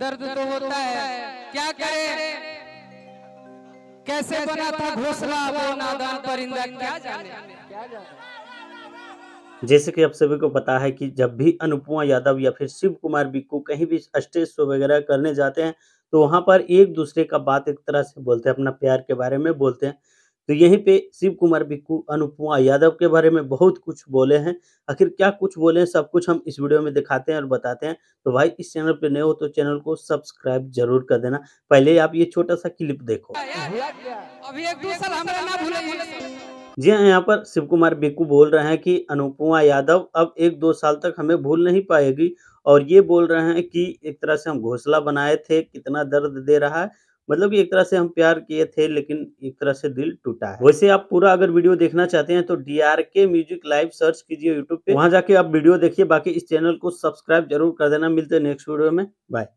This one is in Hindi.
दर्द तो होता है क्या करे कैसे बना था घोसला वो नादान परिंदा क्या जाने जैसे कि आप सभी को पता है कि जब भी अनुपमा यादव या फिर शिव कुमार बिक्कू कहीं भी स्टेज शो वगैरह करने जाते हैं तो वहां पर एक दूसरे का बात एक तरह से बोलते हैं अपना प्यार के बारे में बोलते हैं तो यहीं पे शिव कुमार बिक्कू अनुपमा यादव के बारे में बहुत कुछ बोले हैं आखिर क्या कुछ बोले हैं सब कुछ हम इस वीडियो में दिखाते हैं और बताते हैं तो भाई इस चैनल पे नए हो तो चैनल को सब्सक्राइब जरूर कर देना पहले आप ये छोटा सा क्लिप देखो जी हाँ यहाँ पर शिव कुमार बिक्कू बोल रहे हैं कि अनुपमा यादव अब एक दो साल तक हमें भूल नहीं पाएगी और ये बोल रहे हैं कि एक तरह से हम घोसला बनाए थे कितना दर्द दे रहा है मतलब कि एक तरह से हम प्यार किए थे लेकिन एक तरह से दिल टूटा है वैसे आप पूरा अगर वीडियो देखना चाहते हैं तो D R K music live search कीजिए यूट्यूब पे वहां जाके आप वीडियो देखिए बाकी इस चैनल को सब्सक्राइब जरूर कर देना मिलते हैं नेक्स्ट वीडियो में बाय